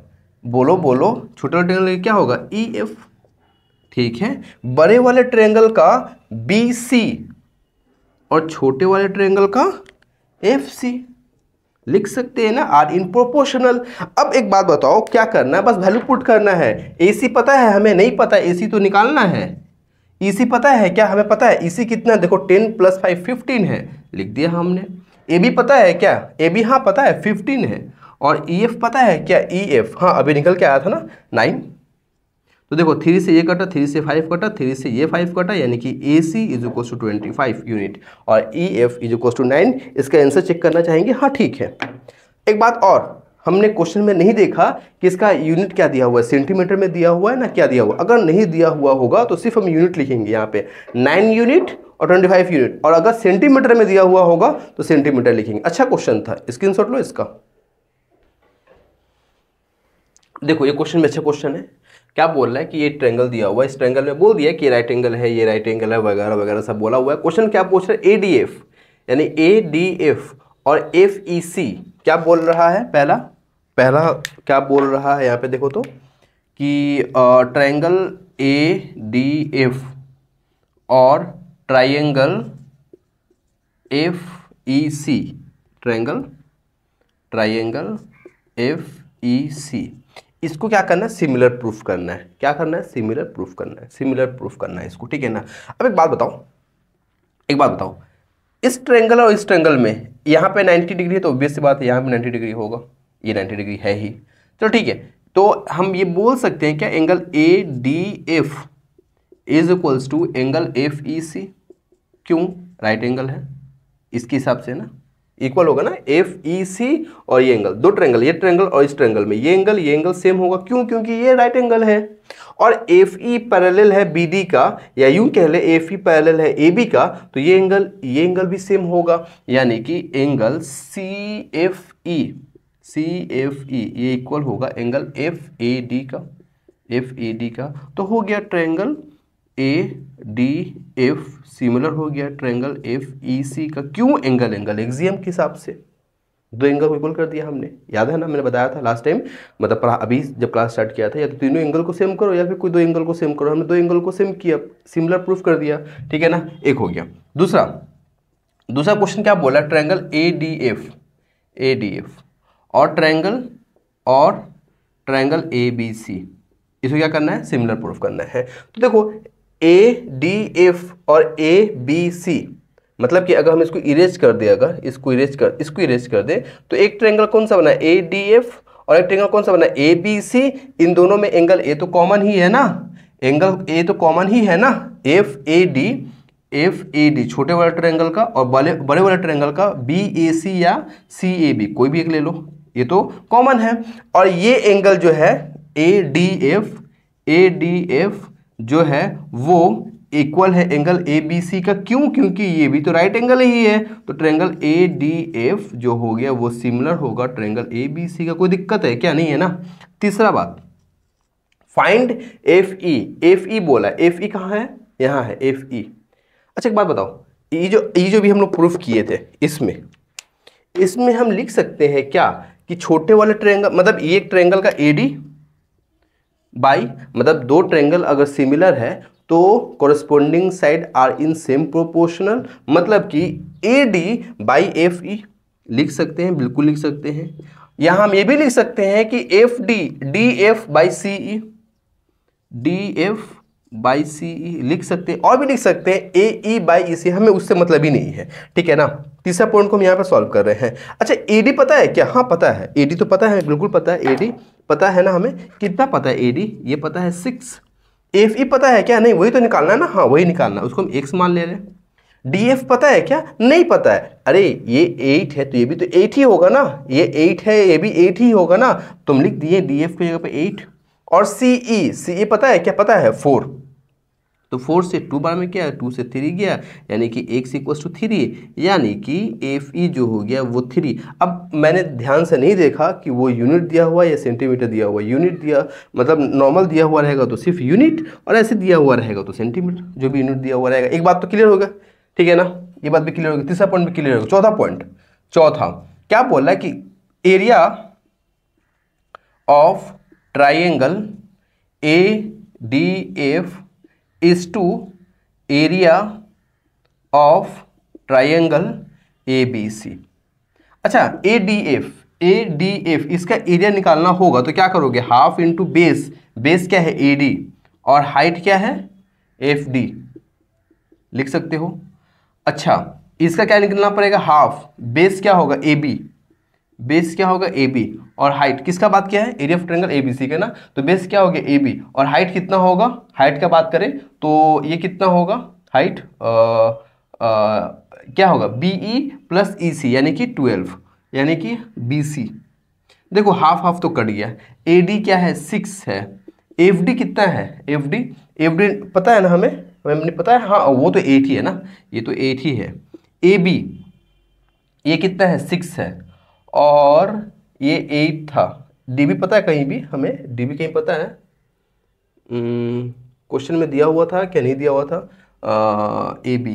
बोलो बोलो छोटे वाले ट्रेंगल का क्या होगा ई e एफ ठीक है बड़े वाले ट्रेंगल का बी सी और छोटे वाले ट्रेंगल का एफ सी लिख सकते हैं ना आर इन प्रोपोर्शनल अब एक बात बताओ क्या करना है बस वैल्यू पुट करना है ए सी पता है हमें नहीं पता ए सी तो निकालना है ई e सी पता है क्या हमें पता है ई e सी कितना देखो टेन प्लस फाइव फिफ्टीन है लिख दिया हमने ए बी पता है क्या ए बी हाँ पता है फिफ्टीन है और ई e एफ पता है क्या ई एफ हाँ अभी निकल के आया था ना नाइन तो देखो थ्री से ये कटा थ्री से फाइव कटा थ्री से ये फाइव कटा यानी कि A C is equal to twenty five unit और E F is equal to nine इसका आंसर चेक करना चाहेंगे हाँ ठीक है एक बात और हमने क्वेश्चन में नहीं देखा कि इसका यूनिट क्या दिया हुआ है सेंटीमीटर में दिया हुआ है ना क्या दिया हुआ अगर नहीं दिया हुआ होगा तो सिर्फ हम यूनिट लिखेंगे यहाँ पे नाइन यूनिट और ट्वेंटी फाइव यूनिट और अगर सेंटीमीटर में दिया हुआ होगा तो सेंटीमीटर लिखेंगे अच्छा क्वेश्चन था स्क्रीन लो इसका देखो ये क्वेश्चन में अच्छा क्वेश्चन है क्या बोल रहा है कि ये ट्रेंगल दिया हुआ है इस ट्रेंगल में बोल दिया कि राइट एंगल है ये राइट एंगल है वगैरह वगैरह सब बोला हुआ है क्वेश्चन क्या पूछ रहा है ए डी एफ यानी ए डी एफ और एफ ई सी क्या बोल रहा है पहला पहला क्या बोल रहा है यहाँ पे देखो तो कि ट्रायंगल ए डी एफ और triangle F E C triangle triangle F E C इसको क्या करना है सिमिलर प्रूफ करना है क्या करना है सिमिलर प्रूफ करना है सिमिलर प्रूफ करना है इसको ठीक है ना अब एक बात बताओ एक बात बताओ इस ट्रेंगल और इस ट्रेंगल में यहाँ पे 90 डिग्री है तो ऑब्वियस सी बात है यहाँ पे 90 डिग्री होगा ये 90 डिग्री है ही चलो ठीक है तो हम ये बोल सकते हैं क्या angle A D F is equals to angle F E C क्यों राइट right एंगल है इसके हिसाब से ना इक्वल होगा ना एफ ई सी और ये एंगल दो ट्रेंगल ये ट्रेंगल और इस ट्रेंगल में ये एंगल ये एंगल सेम होगा क्यों क्योंकि ये राइट एंगल है और एफ ई पैरेलल है बी डी का या यूं कह ले एफ ई पैरेलल है ए बी का तो ये एंगल ये एंगल भी सेम होगा यानी कि angle C F E C F E ये इक्वल होगा एंगल एफ ए डी का एफ ए डी का तो हो गया triangle A D F similar हो गया ट्रैंगल एफ ई सी का क्यों एंगल एंगल एक्जियम के हिसाब से दो एंगल को इक्वल कर दिया हमने याद है ना मैंने बताया था लास्ट टाइम मतलब पढ़ा अभी जब क्लास स्टार्ट किया था या तो तीनों एंगल को सेम करो या फिर कोई दो एंगल को सेम करो हमने दो एंगल को सेम किया सिमिलर प्रूफ कर दिया ठीक है ना एक हो गया दूसरा दूसरा क्वेश्चन क्या बोला triangle A D F A D F और ट्रैंगल और ट्रैंगल ए बी सी इसको क्या करना है सिमिलर प्रूफ करना है तो देखो ए डी एफ और ए बी सी मतलब कि अगर हम इसको इरेज कर दें अगर इसको इरेज कर इसको इरेज कर दे तो एक ट्रेंगल कौन सा बना ए डी एफ और एक ट्रेंगल कौन सा बना ए बी सी इन दोनों में एंगल ए तो कॉमन ही है ना एंगल ए तो कॉमन ही है ना F A D F A D छोटे वाले ट्रेंगल का और बड़े बड़े वाले ट्रेंगल का बी ए सी या सी ए बी कोई भी एक ले लो ये तो कॉमन है और ये एंगल जो है A D F A D F जो है वो इक्वल है एंगल ए बी सी का क्यों क्योंकि ये भी तो राइट एंगल ही है तो ट्रेंगल ए डी एफ जो हो गया वो सिमिलर होगा ट्रेंगल ए बी सी का कोई दिक्कत है क्या नहीं है ना तीसरा बात find F E F E बोला एफ ई e कहाँ है यहाँ है एफ ई e। अच्छा एक बात बताओ ये जो ये जो भी हम लोग प्रूफ किए थे इसमें इसमें हम लिख सकते हैं क्या कि छोटे वाले ट्रेंगल मतलब ये एक ट्रेंगल का ए डी बाई मतलब दो ट्रेंगल अगर सिमिलर है तो corresponding side are in same proportional मतलब कि A D by F E लिख सकते हैं बिल्कुल लिख सकते हैं यहाँ हम ये भी लिख सकते हैं कि F D D F by C E D F by C E लिख सकते हैं और भी लिख सकते हैं ए ई बाई ई सी हमें उससे मतलब ही नहीं है ठीक है ना तीसरा पॉइंट को हम यहाँ पर सॉल्व कर रहे हैं अच्छा ए डी पता है क्या हाँ पता है ए डी तो पता है बिल्कुल पता है ए डी पता है ना हमें कितना पता है ए डी ये पता है सिक्स एफ ई पता है क्या नहीं वही तो निकालना है ना हाँ वही निकालना उसको हम एक्स मान ले रहे हैं डी एफ पता है क्या नहीं पता है अरे ये एट है तो ये भी तो एट ही होगा ना ये एट है ये भी एट ही होगा ना तुम लिख दिए डी एफ की जगह पर एट और सी ई सी ई पता है क्या पता है फोर तो फोर से टू बार में क्या है टू से थ्री गया यानी कि एक से टू थ्री यानी कि एफ ई e जो हो गया वो थ्री अब मैंने ध्यान से नहीं देखा कि वो यूनिट दिया हुआ या सेंटीमीटर दिया हुआ यूनिट दिया मतलब नॉर्मल दिया हुआ रहेगा तो सिर्फ यूनिट और ऐसे दिया हुआ रहेगा तो सेंटीमीटर जो भी यूनिट दिया हुआ रहेगा एक बात तो क्लियर होगा ठीक है ना ये बात भी क्लियर होगी तीसरा पॉइंट भी क्लियर होगा चौथा पॉइंट चौथा क्या बोल रहा है कि area of triangle A D F is to area of triangle A B C अच्छा A D F A D F इसका एरिया निकालना होगा तो क्या करोगे हाफ इंटू बेस बेस क्या है ए डी और हाइट क्या है एफ डी लिख सकते हो अच्छा इसका क्या निकलना पड़ेगा हाफ बेस क्या होगा ए बी बेस क्या होगा ए बी और हाइट किसका बात किया है area of triangle A B C का ना तो बेस क्या हो गया ए बी और हाइट कितना होगा हाइट का बात करें तो ये कितना होगा हाइट क्या होगा बी ई प्लस ई सी यानी कि ट्वेल्व यानी कि बी सी देखो हाफ हाफ तो कट गया ए डी क्या है सिक्स है एफ डी कितना है एफ डी एफ डी पता है ना हमें हमने पता है हाँ वो तो एट ही है ना ये तो एट ही है ए बी ये कितना है सिक्स है और ये एट था डीबी पता है कहीं भी हमें डीबी कहीं पता है क्वेश्चन हम्म, में दिया हुआ था क्या नहीं दिया हुआ था ए बी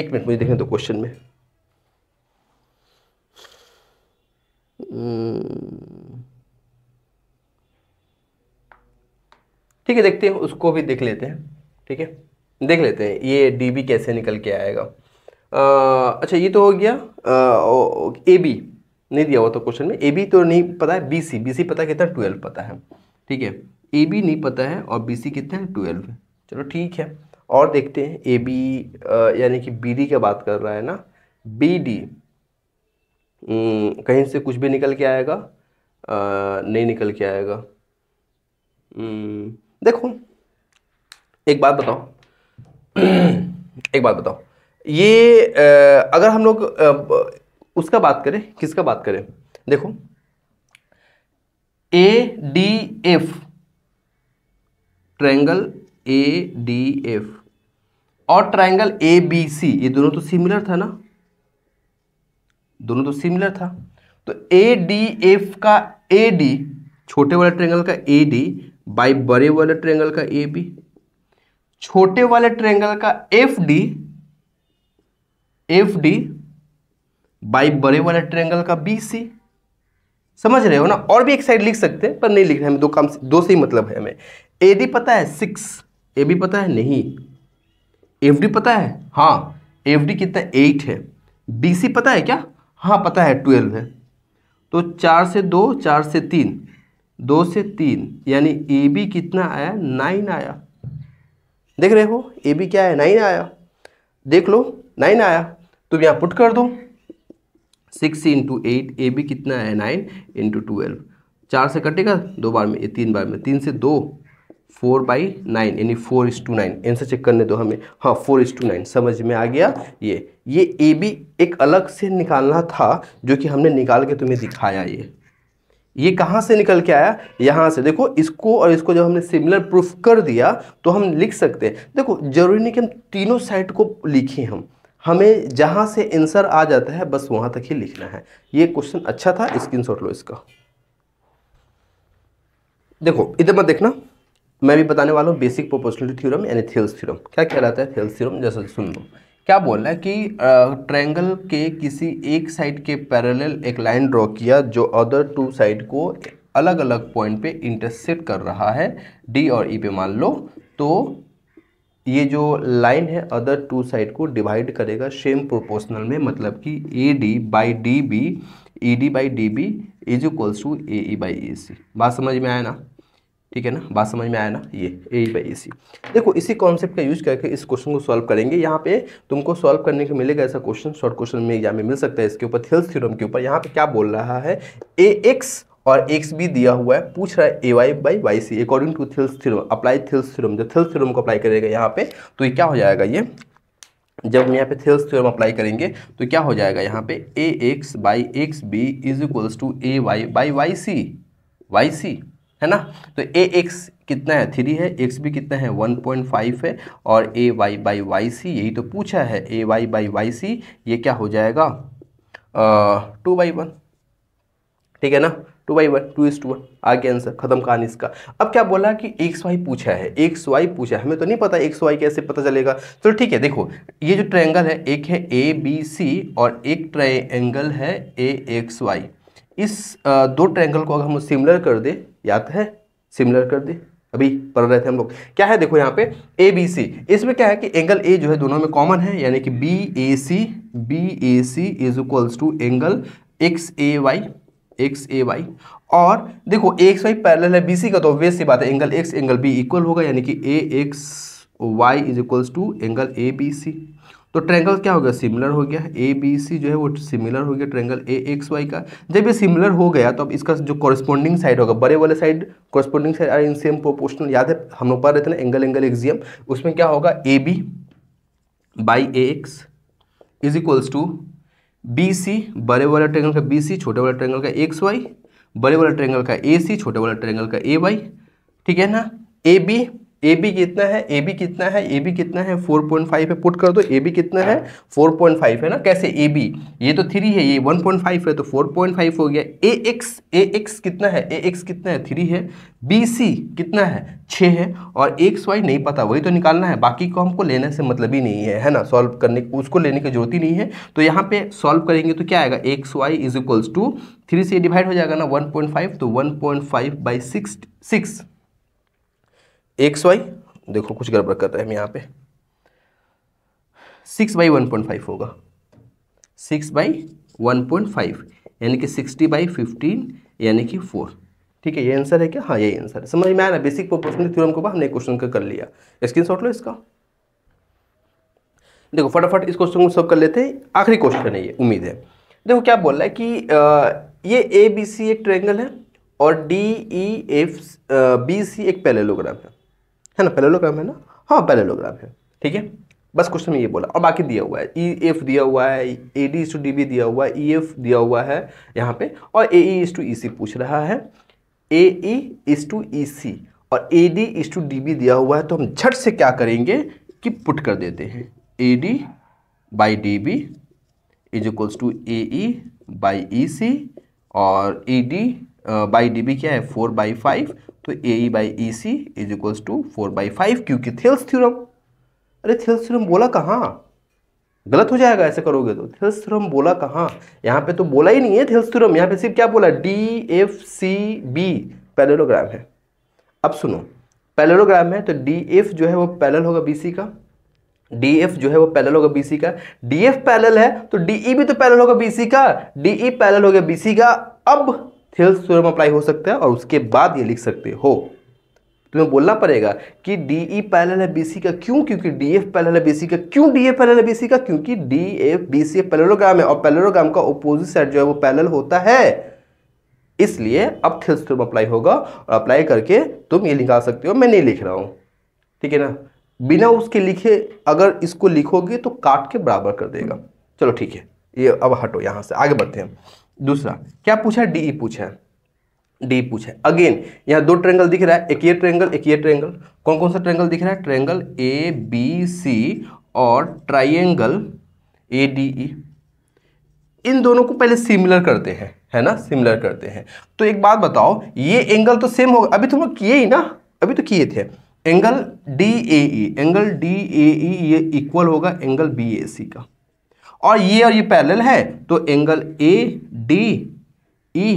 एक मिनट मुझे देखें तो क्वेश्चन में हम्म, ठीक है देखते हैं उसको भी देख लेते हैं ठीक है देख लेते हैं ये डीबी कैसे निकल के आएगा अच्छा ये तो हो गया ए बी नहीं दिया हुआ था तो क्वेश्चन में ए बी तो नहीं पता है बी सी बी सी पता कितना ट्वेल्व पता है ठीक है ए बी नहीं पता है और बी सी कितना है ट्वेल्व चलो ठीक है और देखते हैं ए बी यानी कि बी डी का बात कर रहा है ना बी डी हम्म, कहीं से कुछ भी निकल के आएगा आ, नहीं निकल के आएगा हम्म, देखो एक बात बताओ एक बात बताओ ये अगर हम लोग उसका बात करें किसका बात करें देखो A D F triangle A D F और ट्रायंगल ए बी सी ये दोनों तो सिमिलर था ना दोनों तो सिमिलर था तो ए डी एफ का ए डी छोटे वाले ट्रेंगल का ए डी बाई बड़े वाले ट्रेंगल का ए बी छोटे वाले ट्रेंगल का F D F D by बड़े वाले ट्रेंगल का बी सी समझ रहे हो ना और भी एक साइड लिख सकते हैं पर नहीं लिख रहे हमें दो काम से दो से ही मतलब है हमें ए डी पता है सिक्स ए बी पता है नहीं एफ डी पता है हाँ एफ डी कितना एट है बी सी पता है क्या हाँ पता है ट्वेल्व है तो चार से दो चार से तीन दो से तीन यानी ए बी कितना आया नाइन आया देख रहे हो ए बी क्या है नाइन आया देख लो नाइन आया तुम तो यहाँ पुट कर दो six into eight A B कितना है नाइन इंटू ट्वेल्व चार से कटेगा दो बार में तीन बार में तीन से दो फोर बाई नाइन यानी four is to nine answer check करने दो हमें हाँ फोर इज टू नाइन समझ में आ गया ये ये ए बी एक अलग से निकालना था जो कि हमने निकाल के तुम्हें दिखाया ये ये कहाँ से निकल के आया यहाँ से देखो इसको और इसको जब हमने सिमिलर प्रूफ कर दिया तो हम लिख सकते हैं देखो जरूरी नहीं कि हम तीनों साइड को लिखें हम हमें जहाँ से आंसर आ जाता है बस वहाँ तक ही लिखना है ये क्वेश्चन अच्छा था स्क्रीन लो इसका देखो इधर मत देखना मैं भी बताने वाला हूँ बेसिक प्रोपोर्शनलिटी थ्योरम यानी थेल्स थ्योरम क्या कहलाता है थेल्स थ्योरम जैसा सुन लो क्या बोल रहा है कि ट्रायंगल के किसी एक साइड के पैरेलल एक लाइन ड्रॉ किया जो अदर टू साइड को अलग अलग पॉइंट पे इंटरसेक्ट कर रहा है डी और ई e पे मान लो तो ये जो लाइन है अदर टू साइड को डिवाइड करेगा सेम प्रोपोर्शनल में मतलब कि A D by D B E D by D B is equals to A E by A C बात समझ में आया ना ठीक है ना बात समझ में आया ना ये ए ई बाई ए सी देखो इसी कॉन्सेप्ट का यूज करके इस क्वेश्चन को सॉल्व करेंगे यहाँ पे तुमको सॉल्व करने को मिलेगा ऐसा क्वेश्चन शॉर्ट क्वेश्चन में एग्जाम में मिल सकता है इसके ऊपर थेल्स थ्योरम के ऊपर यहाँ पे क्या बोल रहा है ए एक्स और एक्स भी दिया हुआ है पूछ रहा है A Y by Y C according to Thales theorem apply Thales theorem जब थिल्स थ्रम को अप्लाई करेगा यहाँ पे तो ये क्या हो जाएगा ये जब हम यहाँ पे थिल्स थ्रम अप्लाई करेंगे तो क्या हो जाएगा यहाँ पे A X by X B is equals to A Y by Y C Y C है ना तो ए एक्स कितना है थ्री है एक्स भी कितना है वन पॉइंट फाइव है और A Y by Y C यही तो पूछा है A Y by Y C ये क्या हो जाएगा टू बाई वन ठीक है ना two by one two is to one आगे आंसर खत्म कहानी इसका अब क्या बोला कि एक्स वाई पूछा है एक्स वाई पूछा है हमें तो नहीं पता एक्स वाई कैसे पता चलेगा चलो तो ठीक है देखो ये जो ट्रायंगल है एक है ए बी सी और एक ट्रायंगल है ए एक्स वाई इस दो ट्रायंगल को अगर हम सिमिलर कर दे याद है सिमिलर कर दे अभी पढ़ रहे थे हम लोग क्या है देखो यहाँ पे ए बी सी इसमें क्या है कि एंगल ए जो है दोनों में कॉमन है यानी कि B A C B A C is equals to angle X A Y X A Y और देखो एक्स वाई पैरल है बी सी का तो वे सी बात है angle X angle B equal होगा यानी कि A X Y is equals to angle A B C तो ट्रेंगल क्या हो गया सिमिलर हो गया ए बी सी जो है वो सिमिलर हो गया ट्रेंगल ए एक्स वाई का जब ये सिमिलर हो गया तो अब इसका जो कॉरस्पॉन्डिंग साइड होगा बड़े वाले side corresponding side are in same proportional याद है हम लोग पढ़ रहे थे ना एंगल एंगल एक्जियम उसमें क्या होगा A B by A X is equals to B C बड़े वाले ट्रेंगल का बी सी छोटे वाले ट्रेंगल का एक्स वाई बड़े वाले ट्रेंगल का ए सी छोटे वाले ट्रेंगल का ए वाई ठीक है ना ए बी ए बी कितना है ए बी कितना है ए बी कितना है फोर पॉइंट फाइव है पुट कर दो ए बी कितना है फोर पॉइंट फाइव है ना कैसे ए बी ये तो थ्री है ये वन पॉइंट फाइव है तो फोर पॉइंट फाइव हो गया ए एक्स ए एक्स कितना है ए एक्स कितना है थ्री है बी सी कितना है छः है और एक्स वाई नहीं पता वही तो निकालना है बाकी को हमको लेने से मतलब ही नहीं है है ना सॉल्व करने उसको लेने की जरूरत ही नहीं है तो यहाँ पे सॉल्व करेंगे तो क्या आएगा X Y is equals to three से डिवाइड हो जाएगा ना वन पॉइंट फाइव तो one point five by six six X Y देखो कुछ गड़बड़ कर रहे हैं हम यहाँ पे six by one point five होगा six by one point five यानी कि सिक्सटी बाई फिफ्टीन यानी कि फोर ठीक है ये आंसर है क्या हाँ यही आंसर है समझ में आया ना बेसिक प्रोपोर्शनल थ्योरम को हमने क्वेश्चन का कर लिया स्क्रीन शॉट लो इसका देखो फटाफट इस क्वेश्चन को सॉल्व कर लेते हैं आखिरी क्वेश्चन है ये उम्मीद है देखो क्या बोल रहा है कि आ, ये ए बी सी एक ट्रेंगल है और D E F B C एक पैरेललोग्राम है है ना पैरेलोग्राम है ना हाँ पैरेलोग्राम है ठीक है बस क्वेश्चन में ये बोला और बाकी दिया हुआ है ई e एफ दिया हुआ है A D to D B दिया हुआ है ई e एफ दिया हुआ है यहाँ पे और ए ई टू ई सी पूछ रहा है ए ई टू ई सी और A D to D B दिया हुआ है तो हम झट से क्या करेंगे कि पुट कर देते हैं A D by D B is equals to A E by E C और A D by D B क्या है फोर बाई फाइव तो A by E C is equals to four by five क्योंकि Thales theorem अरे Thales theorem बोला कहाँ गलत हो जाएगा ऐसे करोगे तो थेल्स थ्योरम बोला कहाँ यहाँ पे तो बोला ही नहीं है थेल्स थ्योरम यहाँ पे सिर्फ क्या बोला D F C B parallelogram है अब सुनो पैरेलोग्राम है तो डी एफ जो है वो पैरेलल होगा बी सी का डी एफ जो है वो पैरेलल होगा बी सी का डी एफ पैरेलल है तो डी ई e भी तो पैरेलल होगा बी सी का डी ई पैरेलल होगा बी सी का अब थेल्स थ्योरम अप्लाई हो सकता है और उसके बाद ये लिख सकते हो तुम्हें बोलना पड़ेगा कि डी ई पैरेलल है सी का क्यों क्योंकि डी एफ पैरेलल है सी का क्यों डी एफ पैरेलल है सी का क्योंकि D F B C parallelogram है और पैलोग्राम का ओपोजिट साइड जो है वो पैरेलल होता है इसलिए अब थेल्स थ्योरम अप्लाई होगा और अप्लाई करके तुम ये निकाल सकते हो मैं नहीं लिख रहा हूँ ठीक है ना बिना उसके लिखे अगर इसको लिखोगे तो काट के बराबर कर देगा चलो ठीक है ये अब हटो यहाँ से आगे बढ़ते हैं दूसरा क्या पूछा डी e पूछा है डी e पूछा है अगेन यहाँ दो ट्रेंगल दिख रहा है एक ये ट्रेंगल एक ये ट्रेंगल कौन कौन सा ट्रेंगल दिख रहा है ट्रेंगल ए बी सी और ट्राइंगल ए डी ई इन दोनों को पहले सिमिलर करते हैं है ना सिमिलर करते हैं तो एक बात बताओ ये एंगल तो सेम होगा अभी तुम तो लोग किए ही ना अभी तो किए थे angle D A E angle D A E ये इक्वल होगा एंगल बी ए सी का और ये और ये पैरेलल है तो angle A D E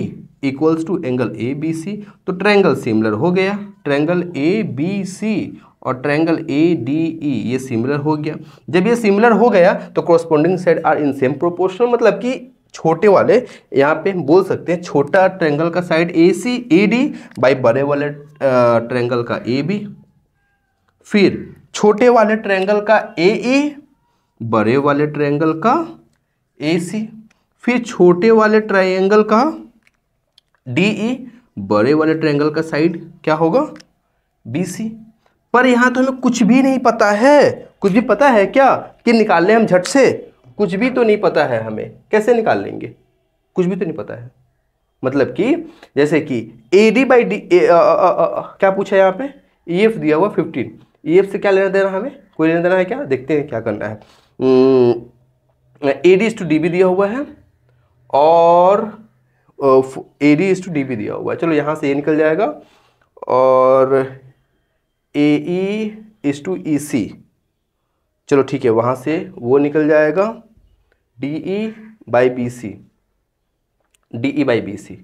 equals to angle A B C तो ट्रैंगल सिमिलर हो गया ट्रैंगल ए बी सी और ट्रैंगल ए डी ई ये सिमिलर हो गया जब ये सिमिलर हो गया तो corresponding side are in same proportional मतलब कि छोटे वाले यहाँ पे हम बोल सकते हैं छोटा ट्रैंगल का side A C A D by बड़े वाले ट्रैंगल का ए बी फिर छोटे वाले ट्रैंगल का ए ई e, बड़े वाले ट्रैंगल का ए सी फिर छोटे वाले ट्राइंगल का डी ई e, बड़े वाले ट्राइंगल का साइड क्या होगा बी सी पर यहाँ तो हमें कुछ भी नहीं पता है कुछ भी पता है क्या कि निकाल लें हम झट से कुछ भी तो नहीं पता है हमें कैसे निकाल लेंगे कुछ भी तो नहीं पता है मतलब कि जैसे कि ए डी बाई डी क्या पूछा यहाँ पे ई e एफ दिया हुआ फिफ्टीन ई एफ से क्या लेना देना हमें कोई लेना देना है क्या देखते हैं क्या करना है A D to D B दिया हुआ है और A D is to D B दिया हुआ है चलो यहाँ से ए निकल जाएगा और ए ई इज टू ई सी चलो ठीक है वहाँ से वो निकल जाएगा D E by B C D E by B C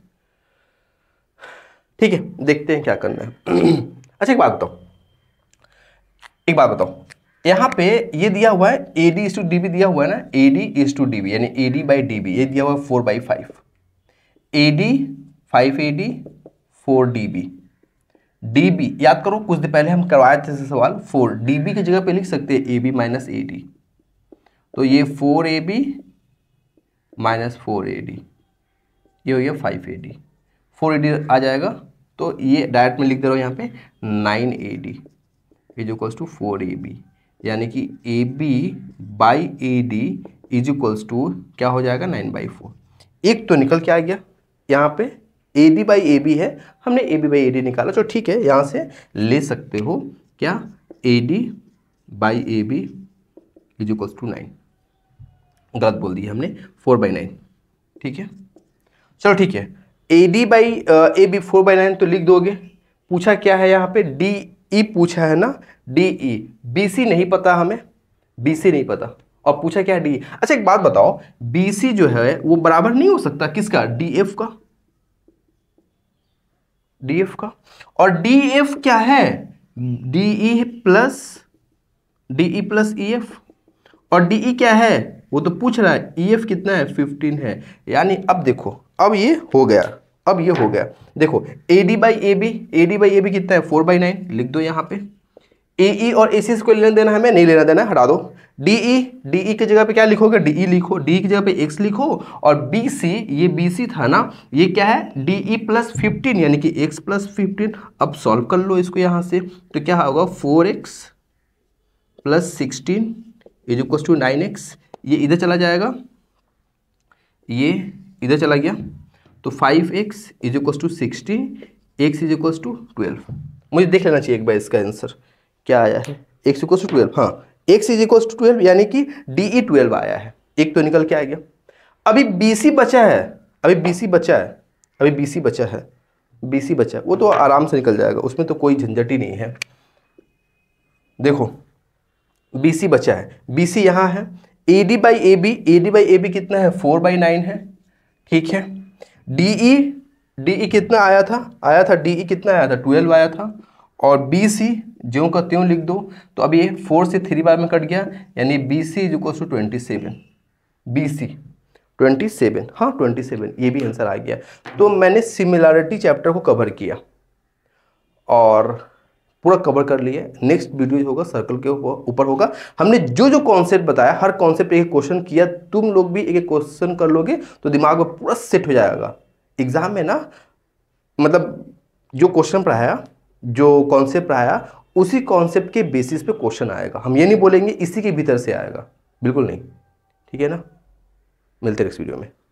ठीक है देखते हैं क्या करना है अच्छा एक बात बताओ एक बात बताओ यहाँ पे ये दिया हुआ है A D to D B दिया हुआ है ना A D is to D B यानी A D by D B ये दिया हुआ है four by five A D five A D four D B D B याद करो कुछ दिन पहले हम करवाए थे सवाल फोर डी बी की जगह पे लिख सकते हैं A B minus A D तो ये four A B minus four A D ये हो गया five A D four A D आ जाएगा तो ये डायरेक्ट में लिख दे रहा हूँ यहाँ पे nine A D is equals to four A B यानी कि A B by A D is equals to क्या हो जाएगा नाइन बाई फोर एक तो निकल के आ गया यहाँ पे A B by A B है हमने A B by A D निकाला तो ठीक है यहाँ से ले सकते हो क्या A D by A B is equals to nine गलत बोल दिया हमने फोर बाई नाइन ठीक है चलो ठीक है A D by A B four by nine तो लिख दोगे पूछा क्या है यहाँ पे डी ई e पूछा है ना डी ई बी सी नहीं पता हमें बी सी नहीं पता और पूछा क्या डी e? अच्छा एक बात बताओ बी सी जो है वो बराबर नहीं हो सकता किसका डी एफ का डी एफ का और डी एफ क्या है D E plus D E plus E F और डी ई e क्या है वो तो पूछ रहा है ई एफ कितना है फिफ्टीन है यानी अब देखो अब ये हो गया अब ये हो गया देखो A D by A B A D by A B कितना है फोर बाई नाइन लिख दो यहाँ पे ए ई e और ए सी को लेना देना हमें नहीं लेना देना हटा दो डी ई डी ई की जगह पे क्या लिखोगे डी ई e लिखो डी e की जगह पे एक्स लिखो और बी सी ये बी सी था ना ये क्या है डी ई प्लस फिफ्टीन यानी कि एक्स प्लस फिफ्टीन अब सॉल्व कर लो इसको यहाँ से तो क्या होगा four x plus sixteen is equals to nine x ये इधर चला जाएगा ये इधर चला गया तो five x is equal to sixty x is equal to twelve मुझे देख लेना चाहिए एक बार इसका आंसर क्या आया है एक्स इक्व टू ट्वेल्व हाँ x is equal to twelve यानी कि डी ई ट्वेल्व आया है एक तो निकल के आ गया अभी बी सी बचा है अभी बी सी बचा है अभी बी सी बचा है बी सी बचा है वो तो आराम से निकल जाएगा उसमें तो कोई झंझट ही नहीं है देखो बी सी बचा है बी सी यहाँ है A D by A B A D by A B कितना है फोर बाई नाइन है ठीक है डी ई डी ई कितना आया था आया था डी ई e कितना आया था ट्वेल्व आया था और बी सी ज्यों का त्यों लिख दो तो अब ये फोर से थ्री बार में कट गया यानी B C is equal to twenty seven B C twenty seven हाँ ट्वेंटी सेवन ये भी आंसर आ गया तो मैंने सिमिलरिटी चैप्टर को कवर किया और पूरा कवर कर लिए नेक्स्ट वीडियो होगा सर्कल के ऊपर होगा हमने जो जो कॉन्सेप्ट बताया हर कॉन्सेप्ट एक क्वेश्चन किया तुम लोग भी एक एक क्वेश्चन कर लोगे तो दिमाग में पूरा सेट हो जाएगा एग्जाम में ना मतलब जो क्वेश्चन पढ़ाया जो कॉन्सेप्ट पढ़ाया उसी कॉन्सेप्ट के बेसिस पे क्वेश्चन आएगा हम ये नहीं बोलेंगे इसी के भीतर से आएगा बिल्कुल नहीं ठीक है ना मिलते नेक्स्ट वीडियो में